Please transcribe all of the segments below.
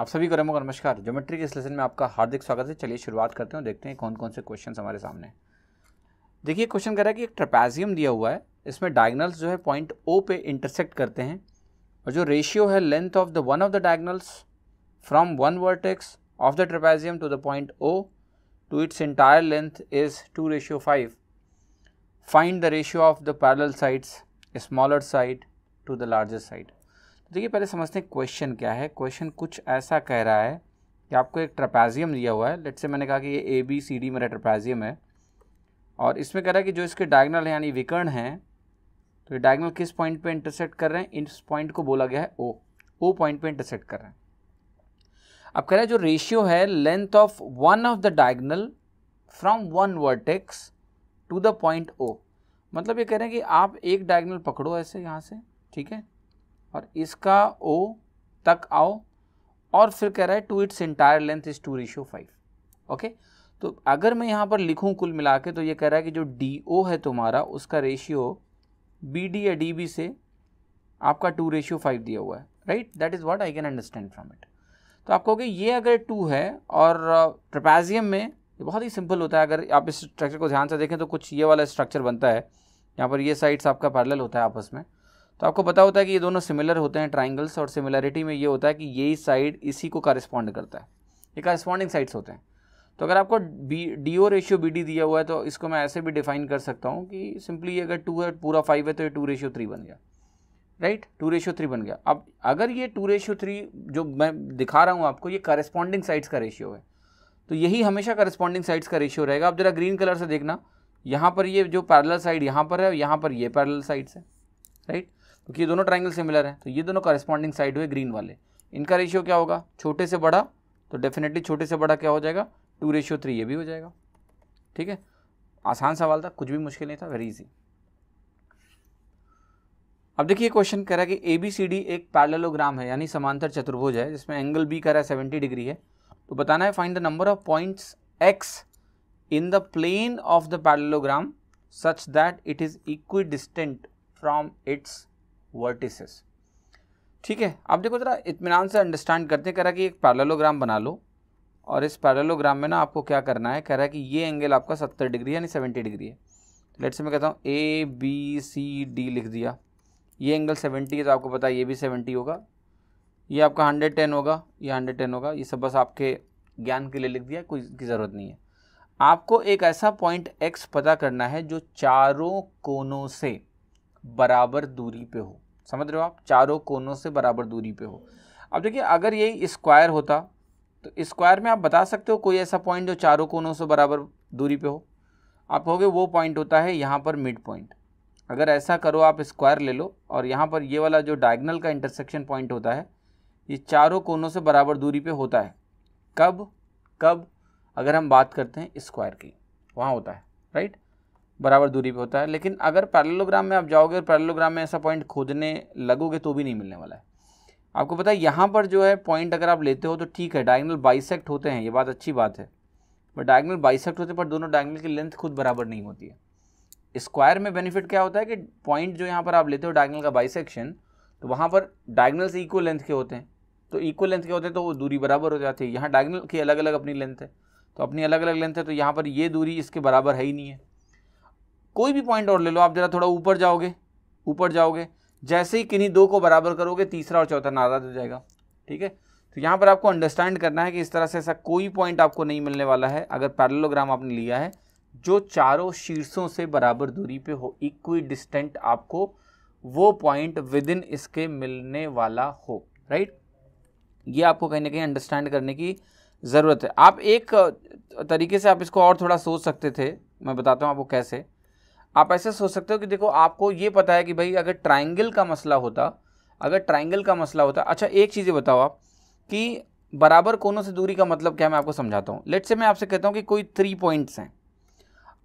आप सभी को रेमो का नमस्कार ज्योमेट्री के इस लेसन में आपका हार्दिक स्वागत है चलिए शुरुआत करते हैं देखते हैं कौन कौन से क्वेश्चन हमारे सामने देखिए क्वेश्चन कह रहा है कि एक ट्रपेजियम दिया हुआ है इसमें डायगनल्स जो है पॉइंट ओ पे इंटरसेक्ट करते हैं और जो रेशियो है length of the one of the diagonals from one vertex of the trapezium to the point O to its entire length is two ratio five find the ratio of the parallel sides smaller side to the largest side देखिए पहले समझते हैं question क्या है question कुछ ऐसा कह रहा है कि आपको एक ट्रपैजियम दिया हुआ है लेट से मैंने कहा कि ये ए बी सी डी मेरा ट्रपैजियम है और इसमें कह रहा है कि जो इसके डायगनल है यानी विकर्ण हैं तो ये डायगनल किस पॉइंट पे इंटरसेक्ट कर रहे हैं इस पॉइंट को बोला गया है ओ ओ पॉइंट पे इंटरसेक्ट कर रहे हैं अब कह रहे हैं जो रेशियो है length of one of the diagonal from one vertex to the point O मतलब ये कह रहे हैं कि आप एक डायगनल पकड़ो ऐसे यहाँ से ठीक है और इसका ओ तक आओ और फिर कह रहा है to its entire length is two ratio five okay तो अगर मैं यहाँ पर लिखूँ कुल मिला के तो ये कह रहा है कि जो डी ओ है तुम्हारा उसका रेशियो बी डी या डी बी से आपका टू रेशियो फाइव दिया हुआ है right that is what I can understand from it तो आप कहोगे ये अगर टू है और ट्रपेजियम में ये बहुत ही सिंपल होता है अगर आप इस स्ट्रक्चर को ध्यान से देखें तो कुछ ये वाला स्ट्रक्चर बनता है यहाँ पर ये साइड्स आपका पैरेलल होता है आपस में तो आपको पता होता है कि ये दोनों सिमिलर होते हैं ट्राइंगल्स और सिमिलरिटी में ये होता है कि यही साइड इसी को करस्पॉन्ड करता है ये करस्पॉन्डिंग साइड्स होते हैं तो अगर आपको B D O ratio B D दिया हुआ है तो इसको मैं ऐसे भी डिफाइन कर सकता हूँ कि सिंपली अगर टू है पूरा फाइव है तो ये टू रेशियो थ्री बन गया राइट टू रेशियो थ्री बन गया अब अगर ये टू रेशियो थ्री जो मैं दिखा रहा हूँ आपको ये करस्पॉन्डिंग साइड्स का रेशियो है तो यही हमेशा करस्पॉन्डिंग साइड्स का रेशियो रहेगा आप जरा ग्रीन कलर से देखना यहाँ पर ये जो पैरल साइड यहाँ पर है और यहाँ पर ये पैरल साइड्स है राइट क्योंकि ये दोनों ट्राइंगल सिमिलर हैं तो ये दोनों करस्पॉन्डिंग साइड हुए ग्रीन वाले इनका रेशियो क्या होगा छोटे से बड़ा तो डेफिनेटली छोटे से बड़ा क्या हो जाएगा टू रेशियो थ्री ये भी हो जाएगा ठीक है आसान सवाल था कुछ भी मुश्किल नहीं था वेरी इजी अब देखिए क्वेश्चन कह रहा है कि ए बी सी डी एक पैरेललोग्राम है यानी समांतर चतुर्भुज है जिसमें एंगल बी कह रहा है सेवेंटी डिग्री है तो बताना है find the number of points X in the plane of the parallelogram such that it is equidistant from its vertices ठीक है आप देखो ज़रा इतमान से अंडरस्टैंड करते हैं कह रहा है कि एक पैरलोग्राम बना लो और इस पैरलोग्राम में ना आपको क्या करना है कह रहा है कि ये एंगल आपका सत्तर डिग्री यानी सेवेंटी डिग्री है लेट से मैं कहता हूँ ए बी सी डी लिख दिया ये एंगल सेवेंटी है तो आपको पता है ये भी सेवेंटी होगा ये आपका हंड्रेड टेन होगा ये हंड्रेड टेन होगा ये सब बस आपके ज्ञान के लिए लिख दिया कोई की ज़रूरत नहीं है आपको एक ऐसा पॉइंट एक्स पता करना है जो चारों कोनों से बराबर दूरी पे हो समझ रहे हो आप चारों कोनों से बराबर दूरी पे हो अब देखिए अगर यही स्क्वायर होता तो स्क्वायर में आप बता सकते हो कोई ऐसा पॉइंट जो चारों कोनों से बराबर दूरी पे हो आप कहोगे वो पॉइंट होता है यहाँ पर मिड पॉइंट अगर ऐसा करो आप स्क्वायर ले लो और यहाँ पर ये वाला जो डायगनल का इंटरसेक्शन पॉइंट होता है ये चारों कोनों से बराबर दूरी पर होता है कब कब अगर हम बात करते हैं स्क्वायर की वहाँ होता है राइट बराबर दूरी पे होता है लेकिन अगर पैरेलोग्राम में आप जाओगे और पैरेलोग्राम में ऐसा पॉइंट खोदने लगोगे तो भी नहीं मिलने वाला है आपको पता है यहाँ पर जो है पॉइंट अगर आप लेते हो तो ठीक है डायगनल बाइसेक्ट होते हैं ये बात अच्छी बात है बट डायगनल बाइसेक्ट होते पर दोनों डायगनल की लेंथ खुद बराबर नहीं होती है स्क्वायर में बेनिफिट क्या होता है कि पॉइंट जो यहाँ पर आप लेते हो डायगनल का बाइसेक्शन तो वहाँ पर डायगनल से इक्वल लेंथ के होते हैं तो इक्वल लेंथ के होते हैं तो वो दूरी बराबर हो जाती है यहाँ डायगनल की अलग अलग अपनी लेंथ है तो अपनी अलग अलग लेंथ है तो यहाँ पर ये दूरी इसके बराबर है ही नहीं है कोई भी पॉइंट और ले लो आप जरा थोड़ा ऊपर जाओगे ऊपर जाओगे जैसे ही किन्हीं दो को बराबर करोगे तीसरा और चौथा नाराज हो जाएगा ठीक है तो यहाँ पर आपको अंडरस्टैंड करना है कि इस तरह से ऐसा कोई पॉइंट आपको नहीं मिलने वाला है अगर पैरलोग्राम आपने लिया है जो चारों शीर्षों से बराबर दूरी पे हो इक्वी डिस्टेंट आपको वो पॉइंट विद इन इसके मिलने वाला हो राइट ये आपको कहीं ना कहीं अंडरस्टैंड करने की ज़रूरत है आप एक तरीके से आप इसको और थोड़ा सोच सकते थे मैं बताता हूँ आपको कैसे आप ऐसे सोच सकते हो कि देखो आपको ये पता है कि भाई अगर ट्राइंगल का मसला होता अगर ट्राइंगल का मसला होता अच्छा एक चीज़ बताओ आप कि बराबर कोनों से दूरी का मतलब क्या मैं आपको समझाता हूँ लेट से मैं आपसे कहता हूँ कि कोई थ्री पॉइंट्स हैं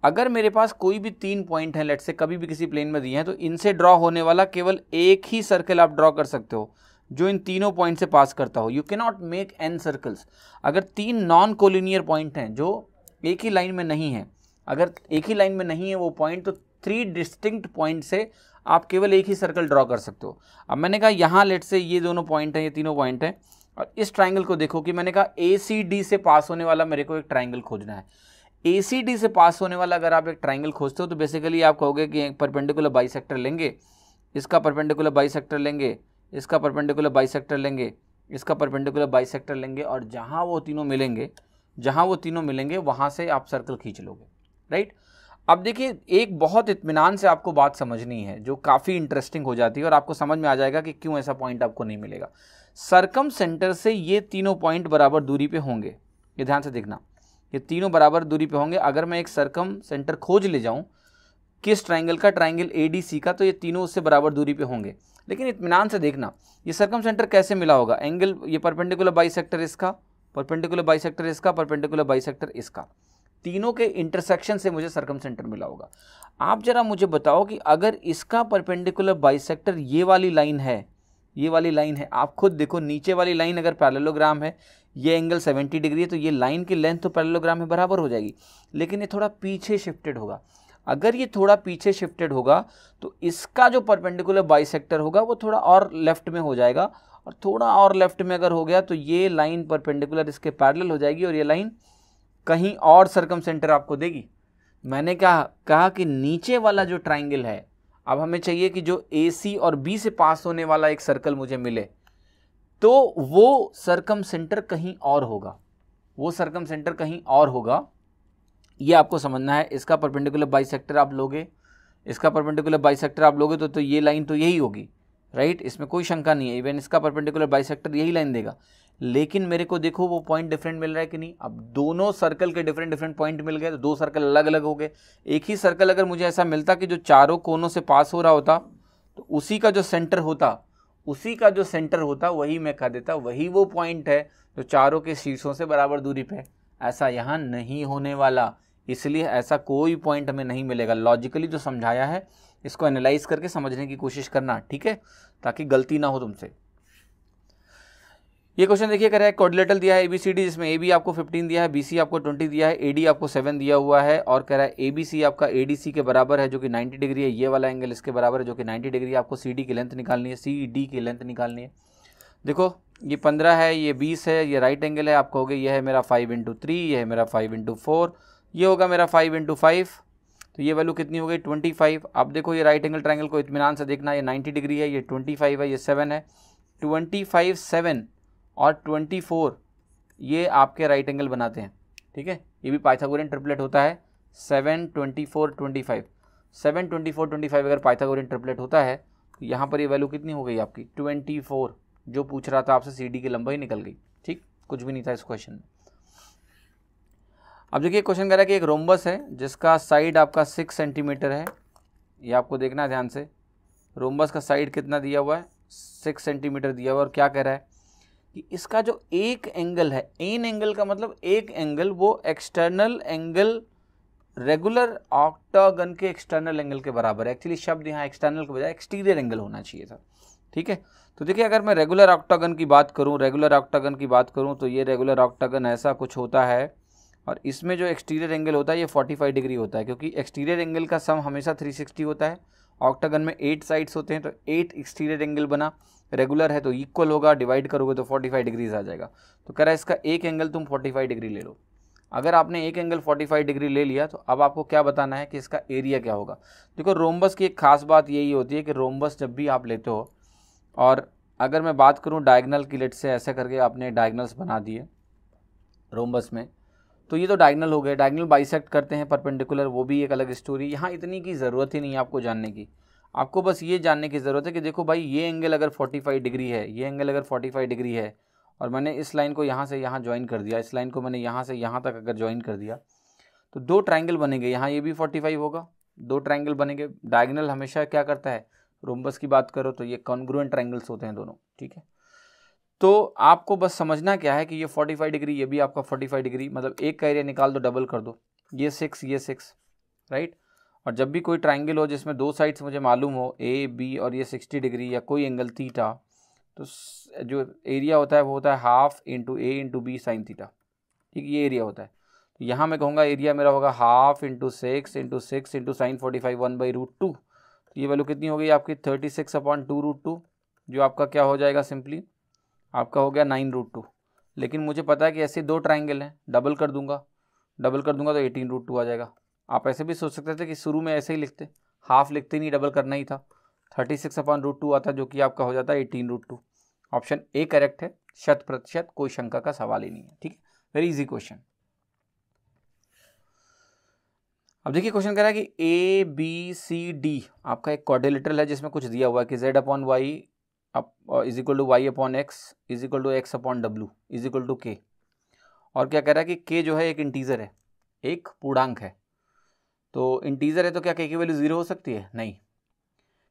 अगर मेरे पास कोई भी तीन पॉइंट हैं लेट से कभी भी किसी प्लेन में दिए हैं तो इनसे ड्रॉ होने वाला केवल एक ही सर्कल आप ड्रॉ कर सकते हो जो इन तीनों पॉइंट से पास करता हो यू के नॉट मेक एन सर्कल्स अगर तीन नॉन कोलिनियर पॉइंट हैं जो एक ही लाइन में नहीं है अगर एक ही लाइन में नहीं है वो पॉइंट तो थ्री डिस्टिंक्ट पॉइंट से आप केवल एक ही सर्कल ड्रॉ कर सकते हो अब मैंने कहा यहाँ लेट से ये दोनों पॉइंट हैं ये तीनों पॉइंट हैं और इस ट्राइंगल को देखो कि मैंने कहा ए सी डी से पास होने वाला मेरे को एक ट्राइंगल खोजना है ए सी डी से पास होने वाला अगर आप एक ट्राइंगल खोजते हो तो बेसिकली आप कहोगे कि एक परपेंडिकुलर बाई सेक्टर लेंगे इसका परपेंडिकुलर बाई सेक्टर लेंगे इसका परपेंडिकुलर बाई सेक्टर लेंगे इसका परपेंडिकुलर बाई सेक्टर लेंगे और जहाँ वो तीनों मिलेंगे जहाँ वो तीनों मिलेंगे वहाँ से आप सर्कल खींच लोगे राइट अब देखिए एक बहुत इतमान से आपको बात समझनी है जो काफ़ी इंटरेस्टिंग हो जाती है और आपको समझ में आ जाएगा कि क्यों ऐसा पॉइंट आपको नहीं मिलेगा सरकम सेंटर से ये तीनों पॉइंट बराबर दूरी पे होंगे ये ध्यान से देखना ये तीनों बराबर दूरी पे होंगे अगर मैं एक सरकम सेंटर खोज ले जाऊँ किस ट्राइंगल का ट्राइंगल ए डी सी का तो ये तीनों उससे बराबर दूरी पे होंगे लेकिन इतमान से देखना ये सरकम सेंटर कैसे मिला होगा एंगल ये परपेंडिकुलर बाई इसका परपेंडिकुलर बाई इसका परपेंडिकुलर बाई इसका तीनों के इंटरसेक्शन से मुझे सरकम सेंटर मिला होगा आप जरा मुझे बताओ कि अगर इसका परपेंडिकुलर बाइसेक्टर ये वाली लाइन है ये वाली लाइन है आप खुद देखो नीचे वाली लाइन अगर पैरेलोग्राम है ये एंगल 70 डिग्री है तो ये लाइन की लेंथ तो पैरेलोग्राम में बराबर हो जाएगी लेकिन ये थोड़ा पीछे शिफ्टेड होगा अगर ये थोड़ा पीछे शिफ्टेड होगा तो इसका जो परपेंडिकुलर बाइसेक्टर होगा वो थोड़ा और लेफ्ट में हो जाएगा और थोड़ा और लेफ्ट में अगर हो गया तो ये लाइन परपेंडिकुलर इसके पैरल हो जाएगी और ये लाइन कहीं और सरकम सेंटर आपको देगी मैंने कहा कहा कि नीचे वाला जो ट्राइंगल है अब हमें चाहिए कि जो ए सी और बी से पास होने वाला एक सर्कल मुझे मिले तो वो सरकम सेंटर कहीं और होगा वो सरकम सेंटर कहीं और होगा ये आपको समझना है इसका परपेंडिकुलर बाई आप लोगे इसका परपेंडिकुलर बाई आप लोगे तो तो ये लाइन तो यही होगी राइट इसमें कोई शंका नहीं है इवन इसका परपेंडिकुलर बाई यही लाइन देगा लेकिन मेरे को देखो वो पॉइंट डिफरेंट मिल रहा है कि नहीं अब दोनों सर्कल के डिफरेंट डिफरेंट पॉइंट मिल गए तो दो सर्कल अलग अलग हो गए एक ही सर्कल अगर मुझे ऐसा मिलता कि जो चारों कोनों से पास हो रहा होता तो उसी का जो सेंटर होता उसी का जो सेंटर होता वही मैं कह देता वही वो पॉइंट है जो चारों के शीर्षों से बराबर दूरी पर ऐसा यहाँ नहीं होने वाला इसलिए ऐसा कोई पॉइंट हमें नहीं मिलेगा लॉजिकली जो समझाया है इसको एनालाइज करके समझने की कोशिश करना ठीक है ताकि गलती ना हो तुमसे ये क्वेश्चन देखिए करें कोऑर्डिनेटल दिया है एबीसीडी जिसमें ए बी आपको 15 दिया है बीसी आपको 20 दिया है एडी आपको 7 दिया हुआ है और कह रहा है एबीसी आपका एडीसी के बराबर है जो कि 90 डिग्री है ये वाला एंगल इसके बराबर है जो कि 90 डिग्री आपको आपको सीडी की लेंथ निकालनी है सीडी e की लेंथ निकालनी है देखो ये पंद्रह है ये बीस है ये राइट एंगल है आप कहोगे यह है मेरा फाइव इंटू थ्री ये है मेरा फाइव इंटू फोर ये होगा मेरा फाइव इंटू फाइव तो ये वैल्यू कितनी हो गई ट्वेंटी फाइव आप देखो ये राइट एंगल ट्राइंगल को इतमान से देखना ये नाइन्टी डिग्री है ये ट्वेंटी फाइव है ये सेवन है ट्वेंटी फाइव सेवन और 24 ये आपके राइट एंगल बनाते हैं ठीक है ये भी पाइथागोरियन ट्रिपलेट होता है seven twenty four twenty five seven twenty four twenty five अगर पाइथागोरियन ट्रिपलेट होता है तो यहाँ पर ये वैल्यू कितनी हो गई आपकी ट्वेंटी फोर जो पूछ रहा था आपसे सी डी की लंबाई निकल गई ठीक कुछ भी नहीं था इस क्वेश्चन में अब देखिए क्वेश्चन कह रहा है कि एक रोम्बस है जिसका साइड आपका सिक्स सेंटीमीटर है ये आपको देखना है ध्यान से रोम्बस का साइड कितना दिया हुआ है सिक्स सेंटीमीटर दिया हुआ है और क्या कह रहा है कि इसका जो एक एंगल है एन एंगल का मतलब एक एंगल वो एक्सटर्नल एंगल रेगुलर ऑक्टागन के एक्सटर्नल एंगल के बराबर है एक्चुअली शब्द यहाँ एक्सटर्नल के बजाय एक्सटीरियर एंगल होना चाहिए था ठीक है तो देखिए अगर मैं रेगुलर ऑक्टागन की बात करूँ रेगुलर ऑक्टागन की बात करूँ तो ये रेगुलर ऑक्टागन ऐसा कुछ होता है और इसमें जो एक्सटीरियर एंगल होता है ये 45 डिग्री होता है क्योंकि एक्सटीरियर एंगल का सम हमेशा 360 होता है ऑक्टागन में एट साइड्स होते हैं तो एट एक्सटीरियर एंगल बना रेगुलर है तो इक्वल होगा डिवाइड करोगे तो 45 डिग्रीज आ जाएगा तो कह रहा है इसका एक एंगल तुम 45 डिग्री ले लो अगर आपने एक एंगल 45 डिग्री ले लिया तो अब आपको क्या बताना है कि इसका एरिया क्या होगा देखो रोमबस की एक खास बात यही होती है कि रोमबस जब भी आप लेते हो और अगर मैं बात करूँ डायगनल की लेट से ऐसा करके आपने डायगनल्स बना दिए रोमबस में तो ये तो डायगनल हो गए डायगनल बाइसेक्ट करते हैं परपेंडिकुलर वो भी एक अलग स्टोरी यहाँ इतनी की ज़रूरत ही नहीं है आपको जानने की आपको बस ये जानने की ज़रूरत है कि देखो भाई ये एंगल अगर 45 डिग्री है ये एंगल अगर 45 डिग्री है और मैंने इस लाइन को यहाँ से यहाँ ज्वाइन कर दिया इस लाइन को मैंने यहाँ से यहाँ तक अगर ज्वाइन कर दिया तो दो ट्राइंगल बनेंगे यहाँ ये भी फाइव होगा दो ट्राइंगल बनेंगे डायगनल हमेशा क्या करता है रोमबस की बात करो तो ये कॉन्ग्रुएंट ट्राइंगल्स होते हैं दोनों ठीक है तो आपको बस समझना क्या है कि ये 45 डिग्री ये भी आपका 45 डिग्री मतलब एक का एरिया निकाल दो डबल कर दो ये सिक्स ये सिक्स राइट और जब भी कोई ट्राइंगल हो जिसमें दो साइड्स मुझे मालूम हो ए बी और ये सिक्सटी डिग्री या कोई एंगल थीटा तो जो एरिया होता है वो होता है half into A into B sine theta ठीक ये एरिया होता है तो यहाँ मैं कहूँगा एरिया मेरा होगा half into six into six into sine forty five one by root two तो ये वैल्यू कितनी हो गई आपकी thirty six upon two root two जो आपका क्या हो जाएगा सिंपली आपका हो गया नाइन रूट टू लेकिन मुझे पता है कि ऐसे दो ट्राइंगल हैं डबल कर दूंगा डबल कर दूंगा तो एटीन रूट टू आ जाएगा आप ऐसे भी सोच सकते थे कि शुरू में ऐसे ही लिखते हाफ लिखते नहीं डबल करना ही था thirty six upon root two आता जो कि आपका हो जाता है eighteen root two option A correct है शत प्रतिशत कोई शंका का सवाल ही नहीं है ठीक है वेरी इजी क्वेश्चन अब देखिए क्वेश्चन कह रहा है कि ए बी सी डी आपका एक क्वाड्रिलेटरल है जिसमें कुछ दिया हुआ है कि Z upon Y is equal to Y upon X is equal to X upon W is equal to K और क्या कह रहा है कि के जो है एक इंटीजर है एक पूर्णांक है तो इंटीजर है तो क्या के की वैल्यू ज़ीरो हो सकती है नहीं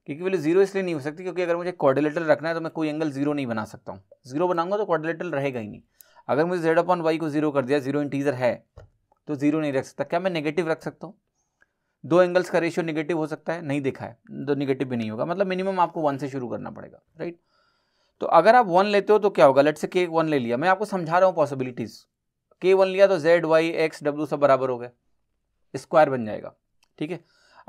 के की वैल्यू ज़ीरो इसलिए नहीं हो सकती क्योंकि अगर मुझे कॉर्डिलेटर रखना है तो मैं कोई एंगल ज़ीरो नहीं बना सकता हूँ ज़ीरो बनाऊंगा तो कॉर्डिलेटर रहेगा ही नहीं अगर मुझे जेड अपॉन वाई को ज़ीरो कर दिया ज़ीरो इंटीजर है तो ज़ीरो नहीं रख सकता क्या मैं नेगेटिव रख सकता हूँ दो एंगल्स का रेशियो नेगेटिव हो सकता है नहीं देखा है तो निगेटिव भी नहीं होगा मतलब मिनिमम आपको वन से शुरू करना पड़ेगा राइट तो अगर आप वन लेते हो तो क्या होगा लेट से के वन ले लिया मैं आपको समझा रहा हूँ पॉसिबिलिटीज़ के वन लिया तो जेड वाई एक्स डब्ल्यू सब बराबर हो गया स्क्वायर बन जाएगा ठीक है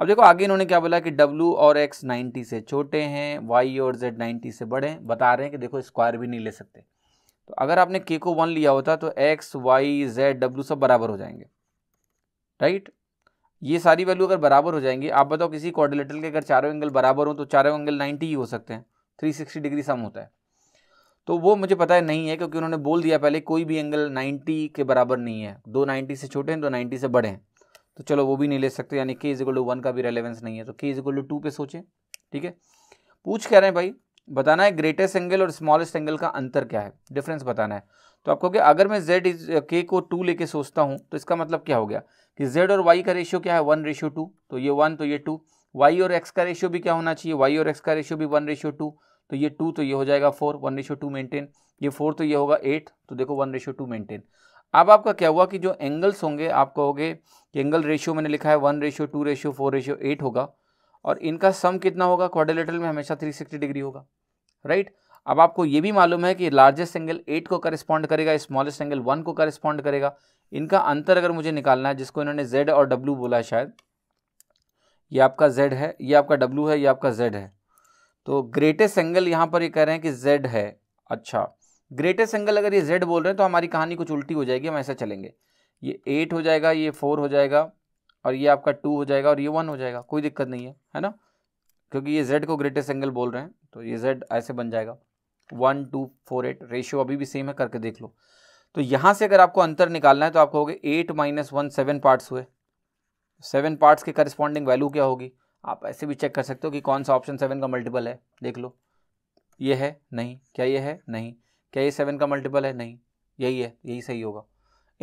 अब देखो आगे इन्होंने क्या बोला कि W और X 90 से छोटे हैं Y और Z 90 से बड़े हैं बता रहे हैं कि देखो स्क्वायर भी नहीं ले सकते तो अगर आपने K को वन लिया होता तो X, Y, Z, W सब बराबर हो जाएंगे राइट ये सारी वैल्यू अगर बराबर हो जाएंगी आप बताओ किसी कॉर्डिलेटर के अगर चारों एंगल बराबर हो तो चारों एंगल नाइन्टी ही हो सकते हैं थ्री डिग्री सम होता है तो वो मुझे पता है नहीं है क्योंकि उन्होंने बोल दिया पहले कोई भी एंगल नाइन्टी के बराबर नहीं है दो नाइन्टी से छोटे हैं दो नाइन्टी से बड़े हैं तो चलो वो भी नहीं ले सकते यानी के इज टू वन का भी रेलेवेंस नहीं है तो के इज टू टू पे सोचें ठीक है पूछ कह रहे हैं भाई बताना है ग्रेटेस्ट एंगल और स्मॉलेस्ट एंगल का अंतर क्या है डिफरेंस बताना है तो आपको क्या अगर मैं जेड इज के को टू लेके सोचता हूँ तो इसका मतलब क्या हो गया कि जेड और वाई का रेशियो क्या है वन रेशियो टू तो ये वन तो ये टू वाई और एक्स का रेशियो भी क्या होना चाहिए वाई और एक्स का रेशियो भी वन रेशियो टू तो ये टू तो ये हो जाएगा four one ratio two maintain ये फोर तो ये होगा एट तो देखो वन रेशियो टू मेंटेन अब आपका क्या हुआ कि जो एंगल्स होंगे आप कहोगे कि एंगल रेशियो मैंने लिखा है one ratio two ratio four ratio eight होगा और इनका सम कितना होगा क्वाड्रिलेटरल में हमेशा 360 डिग्री होगा राइट अब आपको ये भी मालूम है कि लार्जेस्ट एंगल एट को करस्पॉन्ड करेगा स्मॉलेस्ट एंगल वन को करस्पॉन्ड करेगा इनका अंतर अगर मुझे निकालना है जिसको इन्होंने जेड और डब्ल्यू बोला है शायद ये आपका जेड है ये आपका डब्ल्यू है ये आपका जेड है तो ग्रेटेस्ट एंगल यहाँ पर ये कह रहे हैं कि जेड है अच्छा ग्रेटेस्ट एंगल अगर ये जेड बोल रहे हैं तो हमारी कहानी कुछ उल्टी हो जाएगी हम ऐसा चलेंगे ये एट हो जाएगा ये फोर हो जाएगा और ये आपका टू हो जाएगा और ये वन हो जाएगा कोई दिक्कत नहीं है है ना क्योंकि ये जेड को ग्रेटेस्ट एंगल बोल रहे हैं तो ये जेड ऐसे बन जाएगा one two four eight ratio अभी भी सेम है करके देख लो तो यहाँ से अगर आपको अंतर निकालना है तो आप कहोगे eight minus one seven parts हुए सेवन पार्ट्स के करस्पॉन्डिंग वैल्यू क्या होगी आप ऐसे भी चेक कर सकते हो कि कौन सा ऑप्शन सेवन का मल्टीपल है देख लो ये है नहीं क्या ये है नहीं क्या ये सेवन का मल्टीपल है नहीं यही है यही सही होगा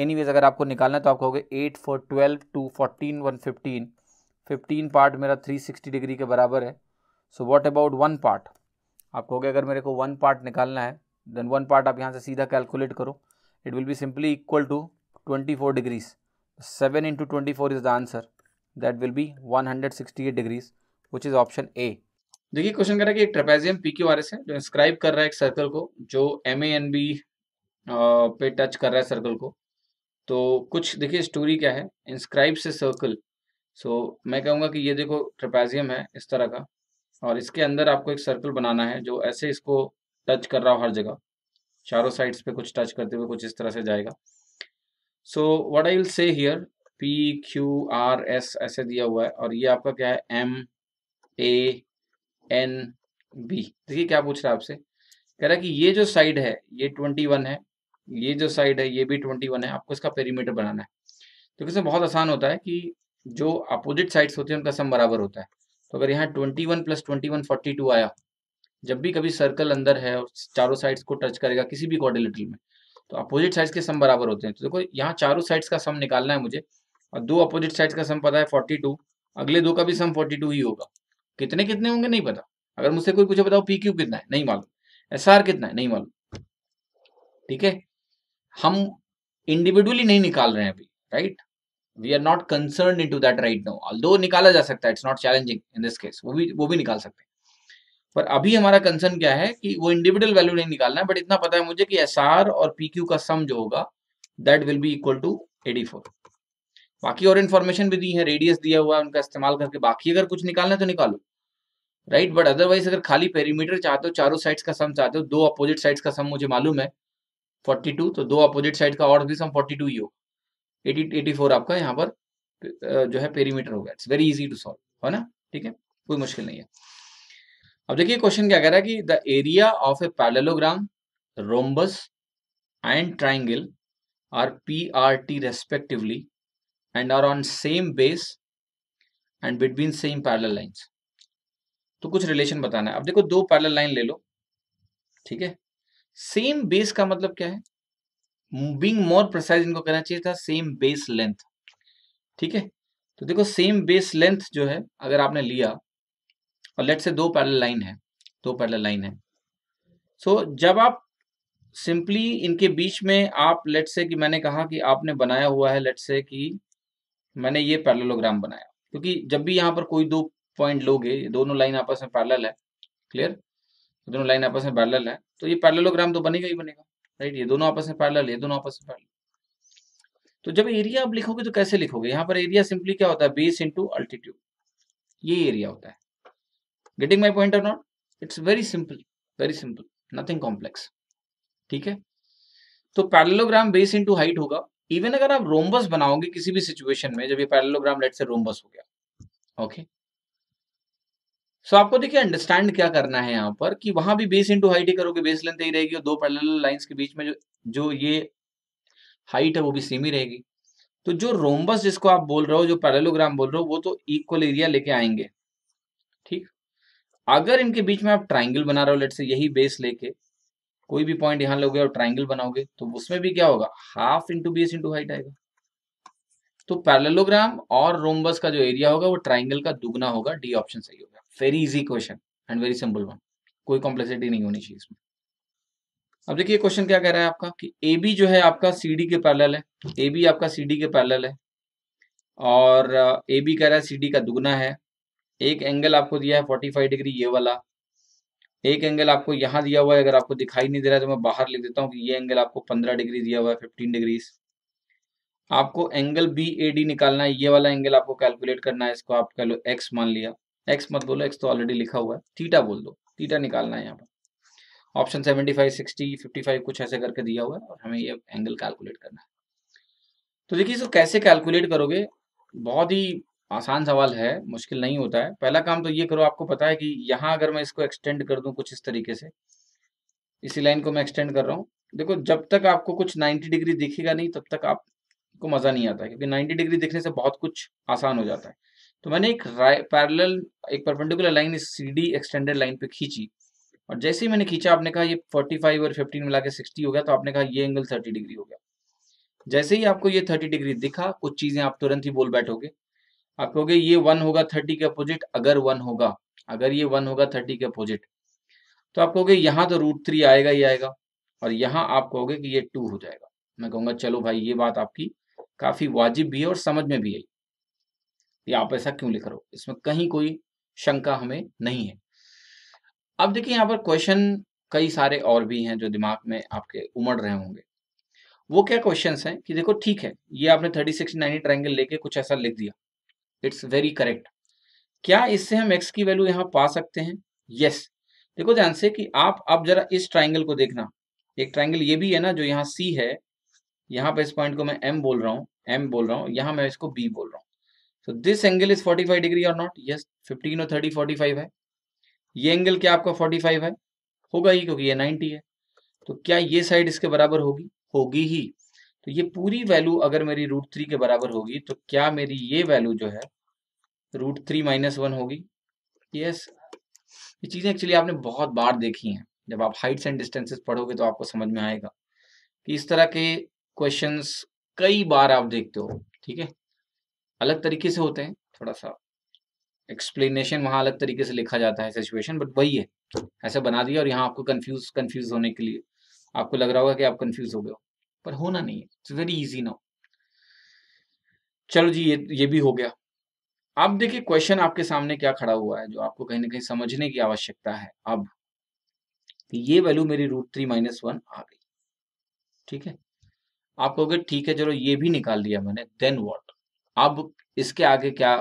एनी अगर आपको निकालना है तो आप कहोगे eight four twelve two fourteen one fifteen fifteen part मेरा थ्री सिक्सटी डिग्री के बराबर है so what about one part आप कहोगे अगर मेरे को वन पार्ट निकालना है देन वन पार्ट आप यहाँ से सीधा कैलकुलेट करो it will be simply equal to twenty four degrees seven into twenty four is the answer that will be one hundred sixty eight degrees which is option A देखिए question कह रहा है कि एक trapezium P Q R S है जो inscribe कर रहा है एक सर्कल को जो एम ए एन बी पे टच कर रहा है सर्कल को तो कुछ देखिए स्टोरी क्या है इंस्क्राइब से सर्कल सो so, मैं कहूँगा कि ये देखो ट्रेपेजियम है इस तरह का और इसके अंदर आपको एक सर्कल बनाना है जो ऐसे इसको टच कर रहा हो हर जगह चारों साइड्स पे कुछ टच करते हुए कुछ इस तरह से जाएगा so what I will say here P Q R S ऐसे दिया हुआ है और ये आपका क्या है एम ए एन बी देखिए क्या पूछ रहा है आपसे कह रहा है कि ये जो साइड है ये ट्वेंटी वन है ये जो साइड है ये भी ट्वेंटी वन है आपको इसका पेरीमीटर बनाना है तो इसमें बहुत आसान होता है कि जो अपोजिट साइड्स होते हैं उनका सम बराबर होता है तो अगर यहाँ twenty one plus twenty one forty two आया जब भी कभी सर्कल अंदर है और चारों साइड्स को टच करेगा किसी भी क्वारिलेटरल में तो अपोजिट साइड्स के सम बराबर होते हैं तो देखो यहाँ चारों साइड्स का सम निकालना है मुझे और दो अपोजिट साइड्स का सम पता है फोर्टी टू अगले दो का भी सम फोर्टी टू ही होगा कितने कितने होंगे नहीं पता अगर मुझसे कोई पूछे बताओ पी क्यू कितना है नहीं मालूम एस आर कितना है नहीं मालूम ठीक है हम इंडिविजुअली नहीं निकाल रहे हैं अभी right we are not concern in to that right no although निकाला जा सकता है it's not challenging in this case वो भी वो भी निकाल सकते हैं पर अभी हमारा कंसर्न क्या है कि वो इंडिविजुअल वैल्यू नहीं निकालना है बट इतना पता है मुझे कि एस आर और पी क्यू का सम जो होगा that will be equal to eighty four बाकी और इन्फॉर्मेशन भी दी है रेडियस दिया हुआ है उनका इस्तेमाल करके बाकी अगर कुछ निकालना है तो निकालो राइट बट अदरवाइज अगर खाली पेरीमीटर चाहते हो चारों साइड्स का सम चाहते हो दो अपोजिट साइड्स का सम मुझे मालूम है फोर्टी तो दो अपोजिट साइड का और भी सम फोर्टी ही हो एटी एटी आपका यहाँ पर जो है पेरीमीटर होगा it's very easy to solve है ना ठीक है कोई मुश्किल नहीं है अब देखिए क्वेश्चन क्या कह रहा है कि the area of a parallelogram rhombus and triangle are P R T respectively and are on same base and between same parallel lines तो कुछ रिलेशन बताना है अब देखो दो पैरेलल लाइन ले लो ठीक है सेम बेस का मतलब क्या है बींग मोर प्रसाइज इनको कहना चाहिए था सेम बेस लेंथ ठीक है तो देखो सेम बेस लेंथ जो है अगर आपने लिया और लेट से दो पैरल लाइन है दो पैरल लाइन है सो so, जब आप सिंपली इनके बीच में आप लेट से कि मैंने कहा कि आपने बनाया हुआ है लेट से कि मैंने ये पैरलोग्राम बनाया क्योंकि जब भी यहाँ पर कोई दो पॉइंट लोगे दोनों लाइन आपस में पैरल है क्लियर दोनों लाइन आपस में पैरल है तो ये पैरलोग्राम तो बनेगा ही बनेगा राइट ये दोनों आपस में पैरल है दोनों आपस में पैरल तो जब एरिया आप लिखोगे तो कैसे लिखोगे यहाँ पर एरिया सिंपली क्या होता है बेस इंटू अल्टीट्यूड ये एरिया होता है getting my point or not it's very simple very simple nothing complex ठीक है तो पैरलोग्राम बेस इंटू हाइट होगा इवन अगर आप रोमबस बनाओगे किसी भी सिचुएशन में जब ये पैरलोग्राम लेट से रोमबस हो गया ओके सो so, आपको देखिए अंडरस्टैंड क्या करना है यहाँ पर कि वहां भी बेस इंटू हाइट ही करोगे बेस लेंथ ही रहेगी और दो पैरेलल लाइंस के बीच में जो जो ये हाइट है वो भी सेम ही रहेगी तो जो रोमबस जिसको आप बोल रहे हो जो पैरेलोग्राम बोल रहे हो वो तो इक्वल एरिया लेके आएंगे ठीक अगर इनके बीच में आप ट्राइंगल बना रहे हो लेट से यही बेस लेके कोई भी पॉइंट यहां लोगे और ट्राइंगल बनाओगे तो उसमें भी क्या होगा half into base into height आएगा तो पैरेललोग्राम और रोमबस का जो एरिया होगा वो ट्राइंगल का दुगना होगा डी ऑप्शन सही होगा very easy question and very simple one कोई कॉम्प्लेक्सिटी नहीं होनी चाहिए इसमें अब देखिए क्वेश्चन क्या कह रहा है आपका कि ए बी जो है आपका सी डी के पैरेलल है ए बी आपका सी डी के पैरेलल है और ए uh, बी कह रहा है सी डी का दुगना है एक एंगल आपको दिया है फोर्टी फाइव डिग्री ये वाला एक एंगल आपको यहाँ दिया हुआ है अगर आपको दिखाई नहीं दे रहा है तो मैं बाहर लिख देता हूँ कि ये एंगल आपको पंद्रह डिग्री दिया हुआ है फिफ्टीन डिग्रीज आपको एंगल बी ए डी निकालना है ये वाला एंगल आपको कैलकुलेट करना है इसको आप कह लो एक्स मान लिया एक्स मत बोलो एक्स तो ऑलरेडी लिखा हुआ है थीटा बोल दो थीटा निकालना है यहाँ पर option seventy five sixty fifty five कुछ ऐसे करके दिया हुआ है और हमें ये एंगल कैलकुलेट करना है तो देखिए इसको कैसे कैलकुलेट करोगे बहुत ही आसान सवाल है मुश्किल नहीं होता है पहला काम तो ये करो आपको पता है कि यहाँ अगर मैं इसको एक्सटेंड कर दूँ कुछ इस तरीके से इसी लाइन को मैं एक्सटेंड कर रहा हूँ देखो जब तक आपको कुछ 90 डिग्री दिखेगा नहीं तब तक आपको मज़ा नहीं आता क्योंकि 90 डिग्री दिखने से बहुत कुछ आसान हो जाता है तो मैंने एक पैरल एक परपेंडिकुलर लाइन इस सीधी एक्सटेंडेड लाइन पे खींची और जैसे ही मैंने खींचा आपने कहा ये 45 और 15 मिला के 60 हो गया तो आपने कहा ये एंगल 30 डिग्री हो गया जैसे ही आपको ये 30 डिग्री दिखा कुछ चीज़ें आप तुरंत ही बोल बैठोगे आप कहोगे ये वन होगा थर्टी के अपोजिट अगर वन होगा अगर ये वन होगा थर्टी के अपोजिट तो आप कहोगे यहाँ तो रूट थ्री आएगा ही आएगा और यहाँ आप कहोगे कि ये टू हो जाएगा मैं कहूंगा चलो भाई ये बात आपकी काफ़ी वाजिब भी है और समझ में भी आई ये आप ऐसा क्यों लिख रहे हो इसमें कहीं कोई शंका हमें नहीं है अब देखिए यहाँ पर क्वेश्चन कई सारे और भी हैं जो दिमाग में आपके उमड़ रहे होंगे वो क्या क्वेश्चंस हैं कि देखो ठीक है ये आपने थर्टी सिक्स नाइनटी ट्राइंगल लेके कुछ ऐसा लिख दिया इट्स वेरी करेक्ट क्या इससे हम एक्स की वैल्यू यहाँ पा सकते हैं यस yes. देखो ध्यान से कि आप अब जरा इस ट्राइंगल को देखना एक ट्राइंगल ये भी है ना जो यहाँ सी है यहाँ पे इस पॉइंट को मैं एम बोल रहा हूँ एम बोल रहा हूँ यहाँ मैं इसको बी बोल रहा हूँ तो this angle is forty five degree और नॉट यस फिफ्टीन और थर्टी फोर्टी फाइव है ये एंगल क्या आपका फोर्टी फाइव है होगा ही क्योंकि ये नाइनटी है तो क्या ये साइड इसके बराबर होगी होगी ही तो ये पूरी वैल्यू अगर मेरी रूट थ्री के बराबर होगी तो क्या मेरी ये वैल्यू जो है रूट थ्री माइनस वन होगी यस ये चीज़ें एक्चुअली आपने बहुत बार देखी हैं जब आप हाइट्स एंड डिस्टेंसेस पढ़ोगे तो आपको समझ में आएगा कि इस तरह के क्वेश्चंस कई बार आप देखते हो ठीक है अलग तरीके से होते हैं थोड़ा सा एक्सप्लेनेशन वहां अलग तरीके से लिखा जाता है सिचुएशन बट वही है ऐसा बना दिया और यहाँ आपको कंफ्यूज कंफ्यूज होने के लिए आपको लग रहा होगा कि आप कंफ्यूज हो गए हो पर होना नहीं है इट्स वेरी इजी नाउ चलो जी ये ये भी हो गया अब देखिए क्वेश्चन आपके सामने क्या खड़ा हुआ है जो आपको कहीं ना कहीं समझने की आवश्यकता है अब ये वैल्यू मेरी रूट थ्री माइनस वन आ गई ठीक है आप कहोगे ठीक है चलो ये भी निकाल लिया मैंने देन वॉट अब इसके आगे क्या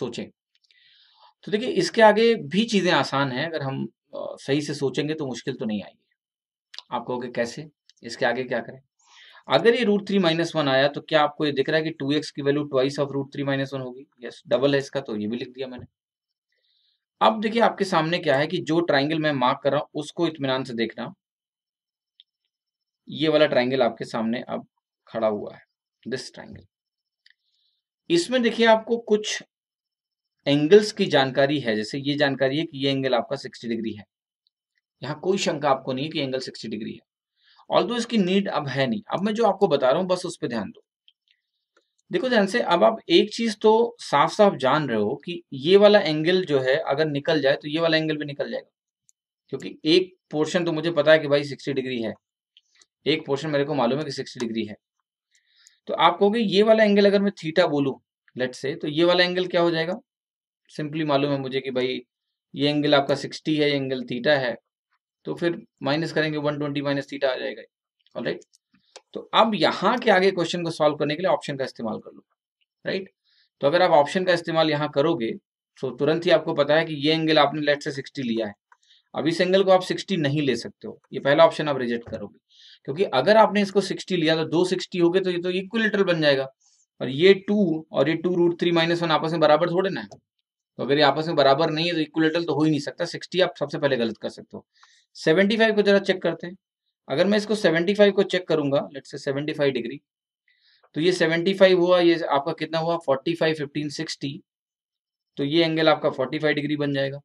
सोचें तो देखिए इसके आगे भी चीजें आसान हैं अगर हम सही से सोचेंगे तो मुश्किल तो नहीं आएगी आप कहोगे कैसे इसके आगे क्या करें अगर ये रूट थ्री माइनस वन आया तो क्या आपको ये दिख रहा है कि टू एक्स की value twice of root three minus one होगी यस डबल है इसका तो ये भी लिख दिया मैंने अब देखिए आपके सामने क्या है कि जो ट्राइंगल मैं मार्क कर रहा हूँ उसको इतमान से देखना ये वाला ट्राइंगल आपके सामने अब खड़ा हुआ है दिस ट्राइंगल इसमें देखिए आपको कुछ एंगल्स की जानकारी है जैसे ये जानकारी है कि ये एंगल आपका सिक्सटी डिग्री है यहां कोई शंका आपको नहीं है कि एंगल सिक्सटी डिग्री है ऑल दो इसकी नीड अब है नहीं अब मैं जो आपको बता रहा हूँ बस उस पर ध्यान दो देखो ध्यान से अब आप एक चीज तो साफ साफ जान रहे हो कि ये वाला एंगल जो है अगर निकल जाए तो ये वाला एंगल भी निकल जाएगा क्योंकि एक पोर्शन तो मुझे पता है कि भाई सिक्सटी डिग्री है एक पोर्शन मेरे को मालूम है कि सिक्सटी डिग्री है तो आप कहोगे ये वाला एंगल अगर मैं थीटा बोलू लेट से तो ये वाला एंगल क्या हो जाएगा सिंपली मालूम है मुझे कि भाई ये एंगल आपका सिक्सटी है ये एंगल थीटा है तो फिर माइनस करेंगे वन ट्वेंटी माइनस थीटा आ जाएगा ऑल राइट तो अब यहाँ के आगे क्वेश्चन को सॉल्व करने के लिए ऑप्शन का इस्तेमाल कर लो राइट तो अगर आप ऑप्शन का इस्तेमाल यहाँ करोगे तो तुरंत ही आपको पता है कि ये एंगल आपने लेट से सिक्सटी लिया है अब इस एंगल को आप 60 नहीं ले सकते हो ये पहला ऑप्शन आप रिजेक्ट करोगे क्योंकि अगर आपने इसको सिक्सटी लिया तो दो सिक्सटी हो गए तो ये तो इक्विलेटरल बन जाएगा और ये टू और ये two root three minus one आपस में बराबर थोड़े ना है तो अगर ये आपस में बराबर नहीं है तो इक्विलेटरल तो हो ही नहीं सकता सिक्सटी आप सबसे पहले गलत कर सकते हो सेवेंटी फाइव को जरा चेक करते हैं अगर मैं इसको सेवेंटी फाइव को चेक करूंगा let say seventy five degree तो ये सेवेंटी फाइव हुआ ये आपका कितना हुआ फोर्टी फाइव फिफ्टीन सिक्सटी तो ये एंगल आपका फोर्टी फाइव डिग्री बन जाएगा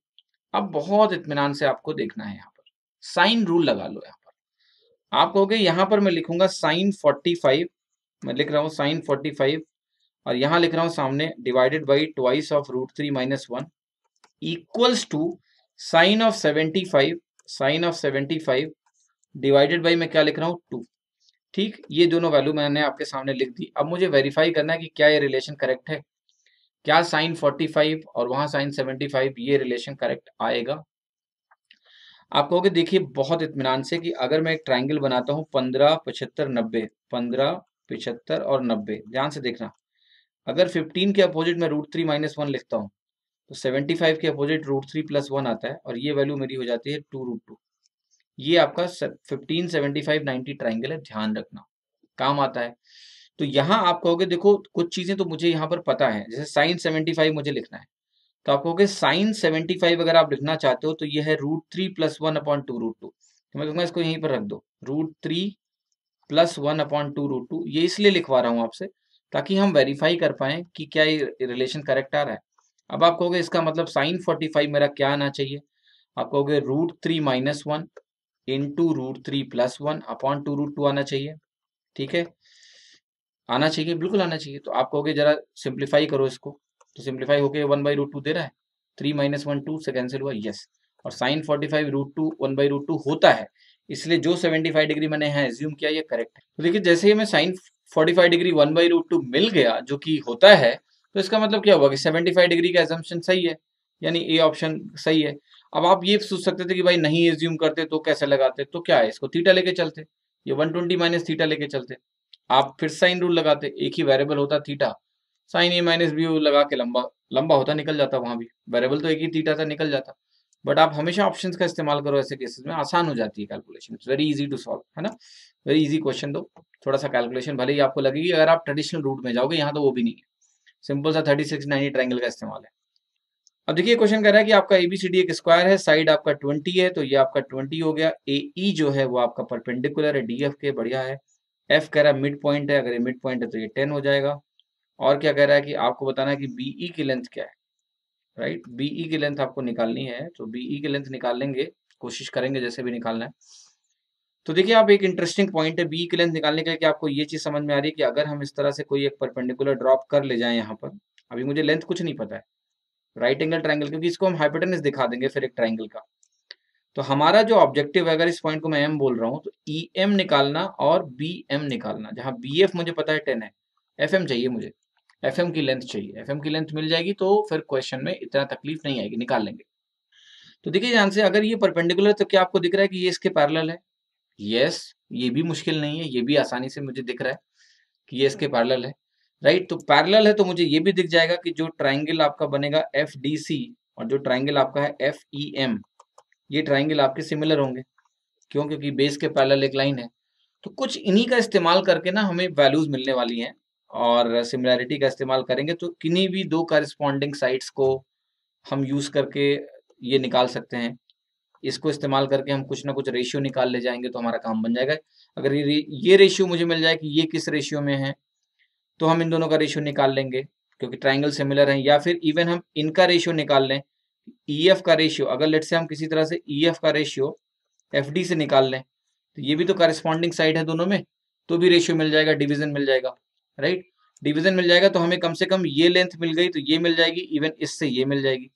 अब बहुत इतमान से आपको देखना है यहाँ पर साइन रूल लगा लो यहाँ पर आप कहोगे यहाँ पर मैं लिखूंगा साइन फोर्टी फाइव मैं लिख रहा हूँ साइन फोर्टी फाइव और यहाँ लिख रहा हूँ सामने divided by twice of root three minus one equals two sine of seventy five sine of seventy five divided by मैं क्या लिख रहा हूँ टू ठीक ये दोनों वैल्यू मैंने आपके सामने लिख दी अब मुझे वेरीफाई करना है कि क्या ये रिलेशन करेक्ट है क्या साइन फाइव और वहां साइन फाइव ये रिलेशन करेक्ट आएगा आप कहोगे देखिए बहुत इतमान से कि अगर मैं एक ट्राइंगल बनाता हूँ पंद्रह पचहत्तर नब्बे पंद्रह पिछहत्तर और नब्बे ध्यान से देखना अगर फिफ्टीन के अपोजिट में रूट थ्री माइनस वन लिखता हूँ तो 75 के opposite root three plus one आता है और ये वैल्यू मेरी हो जाती है टू रूट टू ये आपका फिफ्टीन सेवेंटी फाइव ट्राइंगल है ध्यान रखना काम आता है तो यहाँ आप कहोगे देखो कुछ चीजें तो मुझे यहाँ पर पता है जैसे साइन सेवेंटी फाइव मुझे लिखना है तो आप कहोगे साइन सेवेंटी फाइव अगर आप लिखना चाहते हो तो ये है root three plus one upon two root two तो मैं कहूँगा इसको यहीं पर रख दो root three plus one upon two root two ये इसलिए लिखवा रहा हूँ आपसे ताकि हम वेरीफाई कर पाए कि क्या ये रिलेशन करेक्ट आ रहा है अब आप कहोगे इसका मतलब साइन फोर्टी फाइव मेरा क्या आना चाहिए आप कहोगे root three minus one in two root three plus one upon two root two आना चाहिए ठीक है आना चाहिए बिल्कुल आना चाहिए तो आप कहोगे जरा सिंप्लीफाई करो इसको तो सिंप्लीफाई होके वन बाई रूट टू दे रहा है थ्री माइनस वन टू से कैंसिल हुआ यस और sine forty five root two one by root two होता है इसलिए जो सेवेंटी फाइव डिग्री मैंने यहाँ एज्यूम किया ये करेक्ट है तो देखिए जैसे ही हमें sine forty five degree one by root two मिल गया जो कि होता है तो इसका मतलब क्या होगा कि 75 डिग्री का एजम्पन सही है यानी ए ऑप्शन सही है अब आप ये सोच सकते थे कि भाई नहीं एज्यूम करते तो कैसे लगाते तो क्या है इसको थीटा लेके चलते ये 120 ट्वेंटी माइनस थीटा लेके चलते आप फिर साइन रूल लगाते एक ही वेरिएबल होता theta sine A minus B लगा के लंबा लंबा होता निकल जाता वहां भी वेरेबल तो एक ही थीटा था निकल जाता बट आप हमेशा ऑप्शन का इस्तेमाल करो ऐसे केसेस में आसान हो जाती है calculation it's very easy to solve है ना वेरी इजी क्वेश्चन दो थोड़ा सा कैलकुलेशन भले ही आपको लगेगी अगर आप ट्रेडिशनल रूट में जाओगे यहाँ तो वो भी नहीं है सिंपल सा थर्टी सिक्स नाइनटी ट्राइंगल का इस्तेमाल है अब देखिए क्वेश्चन कह रहा है कि आपका ए बी सी डी एक स्क्वायर है साइड आपका ट्वेंटी है तो ये आपका ट्वेंटी हो गया ए ई e जो है वो आपका परपेंडिकुलर है डी एफ के बढ़िया है एफ कह रहा है मिड पॉइंट है अगर ये मिड पॉइंट है तो ये टेन हो जाएगा और क्या कह रहा है कि आपको बताना है कि बी ई e की लेंथ क्या है राइट बी ई की लेंथ आपको निकालनी है तो बी ई e की लेंथ निकाल लेंगे कोशिश करेंगे जैसे भी निकालना है तो देखिए आप एक इंटरेस्टिंग पॉइंट है बी की लेंथ निकालने के लिए कि आपको ये चीज समझ में आ रही है कि अगर हम इस तरह से कोई एक परपेंडिकुलर ड्रॉप कर ले जाए यहाँ पर अभी मुझे लेंथ कुछ नहीं पता है राइट एंगल ट्राइंगल क्योंकि इसको हम हाइपोटेनस दिखा देंगे फिर एक ट्राइंगल का तो हमारा जो ऑब्जेक्टिव है अगर इस पॉइंट को मैं एम बोल रहा हूँ तो ई e एम निकालना और बी एम निकालना जहाँ बी एफ मुझे पता है टेन है एफ एम चाहिए मुझे एफ एम की लेंथ चाहिए एफ एम की लेंथ मिल जाएगी तो फिर क्वेश्चन में इतना तकलीफ नहीं आएगी निकाल लेंगे तो देखिए ध्यान से अगर ये परपेंडिकुलर तो क्या आपको दिख रहा है कि ये इसके पैरल है यस ये भी मुश्किल नहीं है ये भी आसानी से मुझे दिख रहा है कि ये इसके पैरल हाँ। है राइट तो पैरल है तो मुझे ये भी दिख जाएगा कि जो ट्राइंगल आपका बनेगा एफ डी सी और जो ट्राइंगल आपका है एफ ई एम ये ट्राइंगल आपके सिमिलर होंगे क्यों क्योंकि बेस के पैरल एक लाइन है तो कुछ इन्हीं का इस्तेमाल करके ना हमें वैल्यूज मिलने वाली हैं और सिमिलैरिटी का इस्तेमाल करेंगे तो किन्हीं भी दो करस्पॉन्डिंग साइट्स को हम यूज करके ये निकाल सकते हैं इसको इस्तेमाल करके हम कुछ ना कुछ रेशियो निकाल ले जाएंगे तो हमारा काम बन जाएगा अगर ये ये रेशियो मुझे मिल जाए कि ये किस रेशियो में है तो हम इन दोनों का रेशियो निकाल लेंगे क्योंकि ट्राइंगल सिमिलर है या फिर इवन हम इनका रेशियो निकाल लें ई e एफ का रेशियो अगर लेट से हम किसी तरह से ई e एफ का रेशियो एफ डी से निकाल लें तो ये भी तो करस्पॉन्डिंग साइड है दोनों में तो भी रेशियो मिल जाएगा डिविजन मिल जाएगा राइट डिविजन मिल जाएगा तो हमें कम से कम ये लेंथ मिल गई तो ये मिल जाएगी इवन इससे ये मिल जाएगी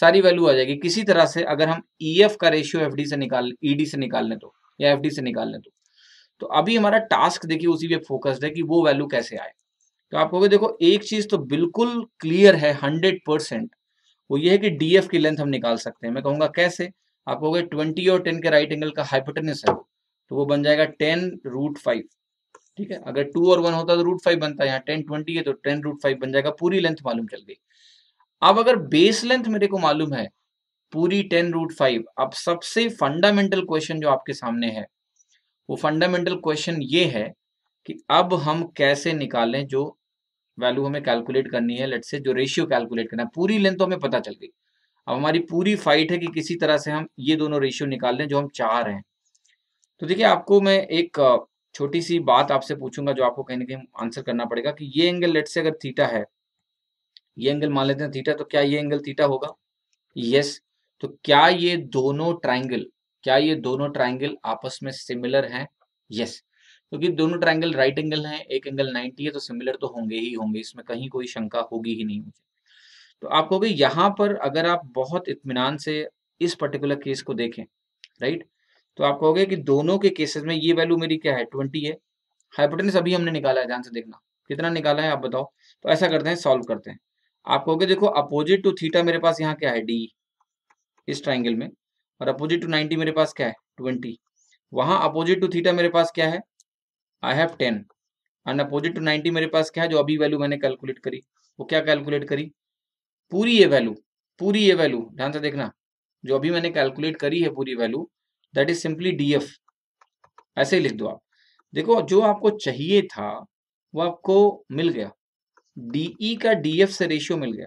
सारी वैल्यू आ जाएगी किसी तरह से अगर हम ई e का रेशियो एफ से निकाल ईडी e से निकाल लें तो या एफ से निकाल लें तो तो अभी हमारा टास्क देखिए उसी पे फोकस्ड है कि वो वैल्यू कैसे आए तो आप कहोगे देखो एक चीज तो बिल्कुल क्लियर है हंड्रेड परसेंट वो ये है कि डी की लेंथ हम निकाल सकते हैं मैं कहूंगा कैसे आप कहोगे ट्वेंटी और टेन के राइट एंगल का हाइपोटेनस है तो वो बन जाएगा टेन रूट फाइव ठीक है अगर टू और वन होता तो रूट फाइव बनता है यहाँ टेन ट्वेंटी है तो टेन रूट फाइव बन जाएगा पूरी लेंथ मालूम चल गई अब अगर बेस लेंथ मेरे को मालूम है पूरी टेन रूट फाइव अब सबसे फंडामेंटल क्वेश्चन जो आपके सामने है वो फंडामेंटल क्वेश्चन ये है कि अब हम कैसे निकालें जो वैल्यू हमें कैलकुलेट करनी है लेट से जो रेशियो कैलकुलेट करना है पूरी लेंथ तो हमें पता चल गई अब हमारी पूरी फाइट है कि किसी तरह से हम ये दोनों रेशियो निकाल लें जो हम चाह रहे हैं तो देखिए आपको मैं एक छोटी सी बात आपसे पूछूंगा जो आपको कहीं ना कहीं आंसर करना पड़ेगा कि ये एंगल लेट से अगर थीटा है ये एंगल मान लेते हैं थीटा तो क्या ये एंगल थीटा होगा यस तो क्या ये दोनों ट्राइंगल क्या ये दोनों ट्राइंगल आपस में सिमिलर हैं यस क्योंकि दोनों ट्राइंगल राइट एंगल हैं एक एंगल 90 है तो सिमिलर तो होंगे ही होंगे इसमें कहीं कोई शंका होगी ही नहीं मुझे तो आप कहोगे यहाँ पर अगर आप बहुत इतमान से इस पर्टिकुलर केस को देखें राइट तो आप कहोगे कि दोनों के केसेस में ये वैल्यू मेरी क्या है ट्वेंटी है हाइपोटेंस अभी हमने निकाला है ध्यान से देखना कितना निकाला है आप बताओ तो ऐसा करते हैं सॉल्व करते हैं आप कहोगे देखो अपोजिट टू थीटा मेरे पास यहाँ क्या है डी इस ट्राइंगल में और अपोजिट टू नाइनटी मेरे पास क्या है ट्वेंटी वहां अपोजिट टू थीटा मेरे पास क्या है I have ten and opposite to ninety मेरे पास क्या है जो अभी वैल्यू मैंने कैलकुलेट करी वो क्या कैलकुलेट करी पूरी ये वैल्यू पूरी ये वैल्यू ध्यान से देखना जो अभी मैंने कैलकुलेट करी है पूरी value that is simply D ऐसे ही लिख दो आप देखो जो आपको चाहिए था वो आपको मिल गया डीई e का डीएफ से रेशियो मिल गया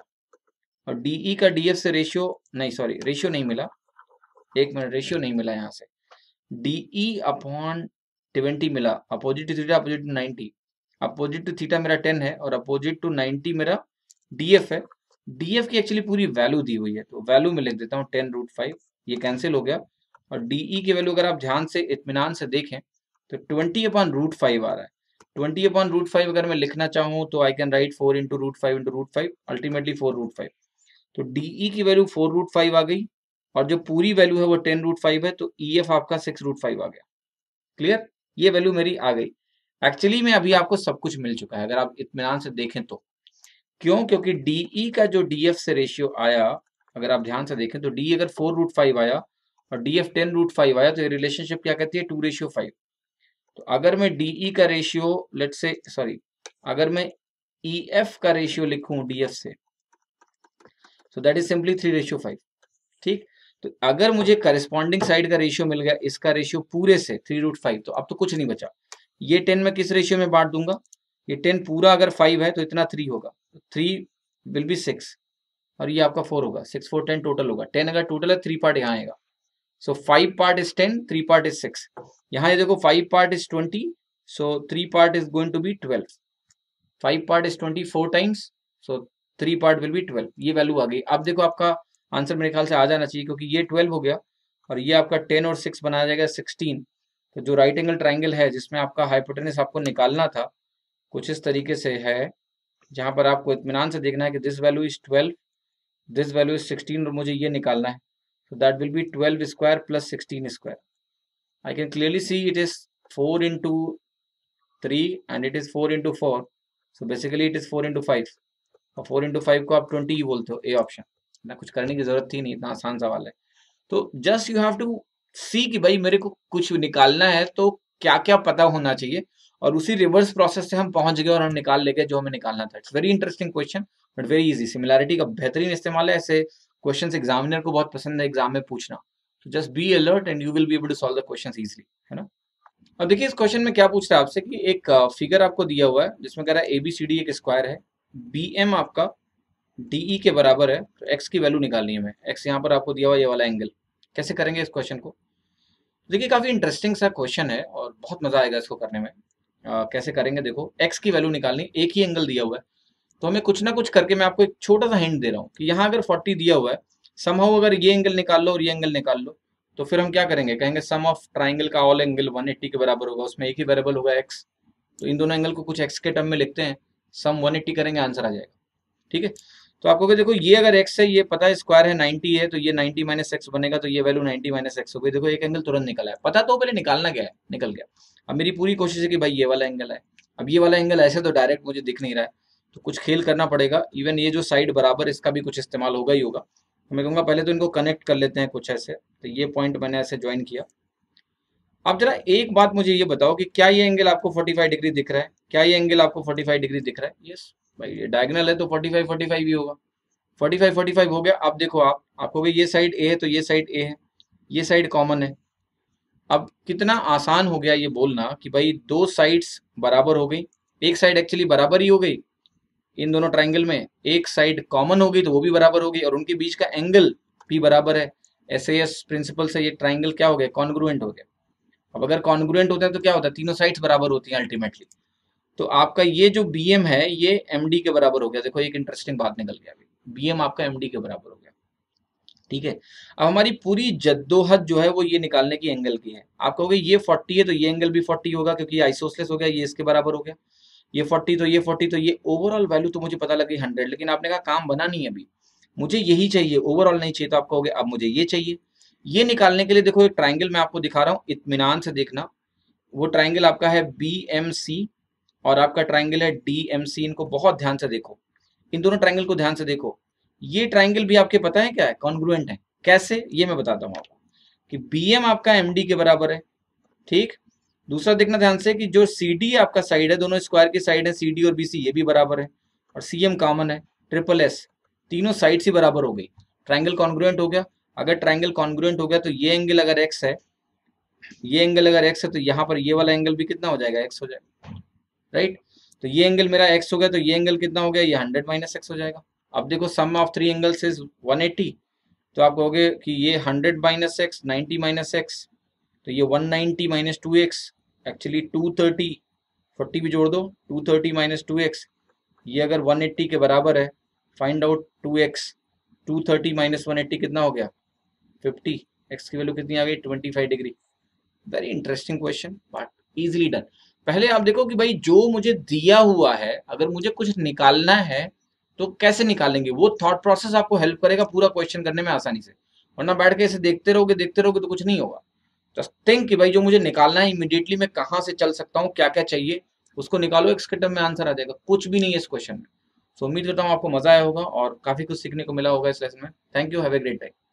और डीई e का डीएफ से रेशियो नहीं सॉरी रेशियो नहीं मिला एक मिनट रेशियो नहीं मिला यहाँ से डीई अपॉन ट्वेंटी मिला opposite to theta opposite to ninety opposite to theta मेरा टेन है और अपोजिट टू नाइनटी मेरा डीएफ है डीएफ की एक्चुअली पूरी वैल्यू दी हुई है तो वैल्यू में लिख देता हूँ टेन रूट फाइव ये कैंसिल हो गया और डीई e की वैल्यू अगर आप ध्यान से इतमान से देखें तो ट्वेंटी अपॉन रूट फाइव आ रहा है ट्वेंटी अपॉन रूट फाइव अगर मैं लिखना चाहूँ तो I can write four into root five into root five ultimately four root five तो डी e की वैल्यू फोर रूट फाइव आ गई और जो पूरी वैल्यू है वो टेन रूट फाइव है तो ई e एफ आपका सिक्स रूट फाइव आ गया क्लियर ये वैल्यू मेरी आ गई एक्चुअली में अभी आपको सब कुछ मिल चुका है अगर आप इतमान से देखें तो क्यों क्योंकि डी e का जो डी से रेशियो आया अगर आप ध्यान से देखें तो डी अगर फोर रूट फाइव आया और D F ten root five आया तो ये रिलेशनशिप क्या कहती है टू रेशियो फाइव तो अगर मैं डीई e का रेशियो लेट से सॉरी अगर मैं ई e एफ का रेशियो लिखूं डी e से so that is simply three ratio five ठीक तो अगर मुझे करिस्पॉन्डिंग साइड का रेशियो मिल गया इसका रेशियो पूरे से थ्री रूट फाइव तो अब तो कुछ नहीं बचा ये टेन में किस रेशियो में बांट दूंगा ये टेन पूरा अगर फाइव है तो इतना थ्री होगा थ्री विल बी सिक्स और ये आपका फोर होगा सिक्स फोर टेन टोटल होगा टेन अगर टोटल है थ्री पार्ट यहाँ आएगा so five part is ten three part is six यहाँ ये देखो five part is twenty so three part is going to be twelve five part is twenty four times so three part will be twelve ये value आ गई अब देखो आपका answer मेरे ख्याल से आ जाना चाहिए क्योंकि ये ट्वेल्व हो गया और ये आपका टेन और सिक्स बनाया जाएगा सिक्सटीन तो जो राइट एंगल ट्राइंगल है जिसमें आपका हाइपोटेनिस आपको निकालना था कुछ इस तरीके से है जहां पर आपको इतमान से देखना है कि this value is twelve this value is sixteen और मुझे ये निकालना है So that will be 12 square plus 16 square. I can clearly see it is 4 into 3 and it is 4 into 4. So basically it is 4 into 5. और 4 into five को आप 20 ही बोलते हो ए ऑप्शन ना कुछ करने की जरूरत थी नहीं इतना आसान सवाल है तो just you have to see कि भाई मेरे को कुछ निकालना है तो क्या क्या पता होना चाहिए और उसी रिवर्स प्रोसेस से हम पहुंच गए और हम निकाल लेके जो हमें निकालना था it's very interesting question but very easy similarity का बेहतरीन इस्तेमाल है ऐसे क्वेश्चंस एग्जामिनर को बहुत पसंद है एग्जाम में पूछना तो just be alert and you will be able to solve the questions easily है ना अब देखिए इस क्वेश्चन में क्या पूछ रहा है आपसे कि एक फिगर आपको दिया हुआ है जिसमें कह रहा है ए बी सी डी एक स्क्वायर है बी एम आपका डी ई e के बराबर है तो एक्स की वैल्यू निकालनी है मैं एक्स यहाँ पर आपको दिया हुआ ये वाला एंगल कैसे करेंगे इस क्वेश्चन को देखिए काफ़ी इंटरेस्टिंग सा क्वेश्चन है और बहुत मज़ा आएगा इसको करने में आ, कैसे करेंगे देखो एक्स की वैल्यू निकालनी एक ही एंगल दिया हुआ है तो हमें कुछ ना कुछ करके मैं आपको एक छोटा सा हिंट दे रहा हूँ कि यहाँ अगर फोर्टी दिया हुआ है समहाउ अगर ये एंगल निकाल लो और ये एंगल निकाल लो तो फिर हम क्या करेंगे कहेंगे सम ऑफ ट्राइंगल का ऑल एंगल 180 के बराबर होगा उसमें एक ही वेरेबल होगा एक्स तो इन दोनों एंगल को कुछ एक्स के टर्म में लिखते हैं सम वन करेंगे आंसर आ जाएगा ठीक है तो आपको देखो ये अगर एक्स है ये पता है स्क्वायर है नाइन्टी है तो ये नाइन्टी माइनस एक्स बनेगा तो ये वैल्यू 90 माइनस एक्स हो गई देखो एक एंगल तुरंत निकला है पता तो पहले निकालना गया है निकल गया अब मेरी पूरी कोशिश है कि भाई ये वाला एंगल है अब ये वाला एंगल ऐसे तो डायरेक्ट मुझे दिख नहीं रहा है तो कुछ खेल करना पड़ेगा इवन ये जो साइड बराबर इसका भी कुछ इस्तेमाल होगा ही होगा तो मैं कहूँगा पहले तो इनको कनेक्ट कर लेते हैं कुछ ऐसे तो ये पॉइंट मैंने ऐसे ज्वाइन किया अब जरा एक बात मुझे ये बताओ कि क्या ये एंगल आपको 45 डिग्री दिख रहा है क्या ये एंगल आपको 45 डिग्री दिख रहा है यस भाई ये डायगनल है तो 45 45 ही होगा 45 45 हो गया आप देखो आप आपको ये साइड ए है तो ये साइड ए है ये साइड कॉमन है अब कितना आसान हो गया ये बोलना कि भाई दो साइड्स बराबर हो गई एक साइड एक्चुअली बराबर ही हो गई इन दोनों ट्राइंगल में एक साइड कॉमन होगी तो वो भी बराबर होगी और उनके बीच का एंगल भी बराबर है एस एस प्रिंसिपल से ये ट्राइंगल क्या हो गया कॉन्ग्रुएंट हो गया अब अगर कॉन्ग्रुएंट होते हैं तो क्या होता है तीनों साइड्स बराबर होती हैं अल्टीमेटली तो आपका ये जो बी है ये एम के बराबर हो गया देखो एक इंटरेस्टिंग बात निकल गया अभी बी आपका एम के बराबर हो गया ठीक है अब हमारी पूरी जद्दोहद जो है वो ये निकालने की एंगल की है आप कहोगे ये 40 है तो ये एंगल भी 40 होगा क्योंकि आइसोसलेस हो गया ये इसके बराबर हो गया ये फोर्टी तो ये फोर्टी तो ये ओवरऑल वैल्यू तो मुझे पता लगी हंड्रेड लेकिन आपने कहा काम बना नहीं अभी मुझे यही चाहिए ओवरऑल नहीं चाहिए तो आप कहोगे अब मुझे ये चाहिए ये निकालने के लिए देखो एक ट्राइंगल मैं आपको दिखा रहा हूँ इतमान से देखना वो ट्राइंगल आपका है बी और आपका ट्राइंगल है डी इनको बहुत ध्यान से देखो इन दोनों ट्राइंगल को ध्यान से देखो ये ट्राइंगल भी आपके पता है क्या है कॉन्ग्रुएंट है कैसे ये मैं बताता हूँ आपको कि बी आपका एम के बराबर है ठीक दूसरा देखना ध्यान से कि जो सी डी आपका साइड है दोनों स्क्वायर की साइड है सी डी और बी सी ये भी बराबर है और सी एम कॉमन है ट्रिपल एस तीनों साइड से बराबर हो गई ट्राइंगल कॉन्ग्रुएंट हो गया अगर ट्राइंगल कॉन्ग्रुएंट हो गया तो ये एंगल अगर एक्स है ये एंगल अगर एक्स है तो यहाँ पर ये वाला एंगल भी कितना हो जाएगा एक्स हो जाएगा राइट तो ये एंगल मेरा एक्स हो गया तो ये एंगल कितना हो गया ये हंड्रेड माइनस एक्स हो जाएगा अब देखो sum of three angles is one eighty तो आप कहोगे कि ये hundred minus x ninety minus x तो ये one ninety minus two x actually two thirty forty भी जोड़ दो two thirty minus two x ये अगर वन एट्टी के बराबर है find out two x two thirty minus one eighty कितना हो गया फिफ्टी एक्स की वैल्यू कितनी आ गई twenty five degree very interesting question but easily done पहले आप देखो कि भाई जो मुझे दिया हुआ है अगर मुझे कुछ निकालना है तो कैसे निकालेंगे वो थॉट प्रोसेस आपको हेल्प करेगा पूरा क्वेश्चन करने में आसानी से वरना बैठ के इसे देखते रहोगे देखते रहोगे तो कुछ नहीं होगा सकते हैं कि भाई जो मुझे निकालना है इमिडिएटली मैं कहाँ से चल सकता हूँ क्या क्या चाहिए उसको निकालो एक के टर्म में आंसर आ जाएगा कुछ भी नहीं है इस क्वेश्चन में सो उम्मीद करता हूँ आपको मजा आया होगा और काफी कुछ सीखने को मिला होगा इस लेसन में thank you have a great day